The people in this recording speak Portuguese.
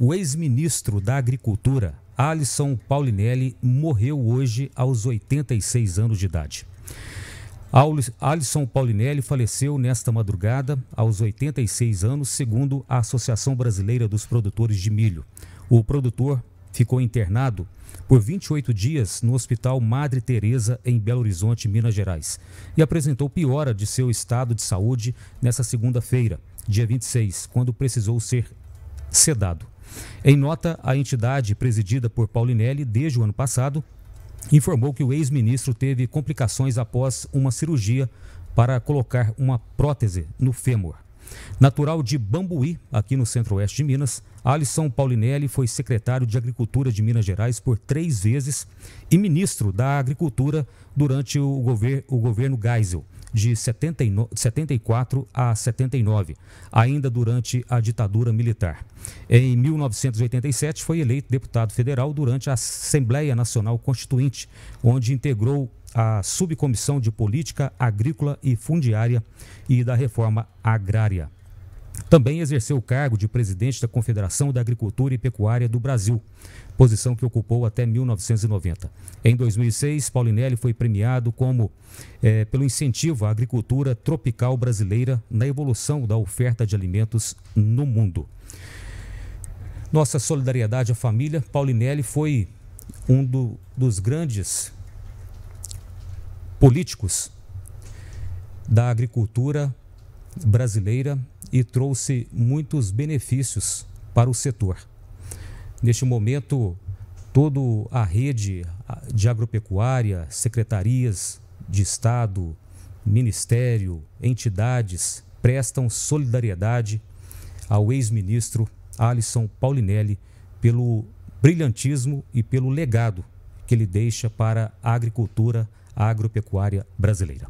O ex-ministro da Agricultura, Alisson Paulinelli, morreu hoje aos 86 anos de idade. Alisson Paulinelli faleceu nesta madrugada, aos 86 anos, segundo a Associação Brasileira dos Produtores de Milho. O produtor ficou internado por 28 dias no Hospital Madre Teresa em Belo Horizonte, Minas Gerais, e apresentou piora de seu estado de saúde nesta segunda-feira, dia 26, quando precisou ser sedado. Em nota, a entidade presidida por Paulinelli desde o ano passado informou que o ex-ministro teve complicações após uma cirurgia para colocar uma prótese no fêmur. Natural de Bambuí, aqui no centro-oeste de Minas, Alisson Paulinelli foi secretário de Agricultura de Minas Gerais por três vezes e ministro da Agricultura durante o, gover o governo Geisel, de 74 a 79, ainda durante a ditadura militar. Em 1987, foi eleito deputado federal durante a Assembleia Nacional Constituinte, onde integrou a Subcomissão de Política Agrícola e Fundiária e da Reforma Agrária. Também exerceu o cargo de presidente da Confederação da Agricultura e Pecuária do Brasil, posição que ocupou até 1990. Em 2006, Paulinelli foi premiado como é, pelo incentivo à agricultura tropical brasileira na evolução da oferta de alimentos no mundo. Nossa solidariedade à família, Paulinelli foi um do, dos grandes políticos da agricultura brasileira e trouxe muitos benefícios para o setor. Neste momento, toda a rede de agropecuária, secretarias de Estado, ministério, entidades prestam solidariedade ao ex-ministro Alisson Paulinelli pelo brilhantismo e pelo legado que ele deixa para a agricultura brasileira agropecuária brasileira.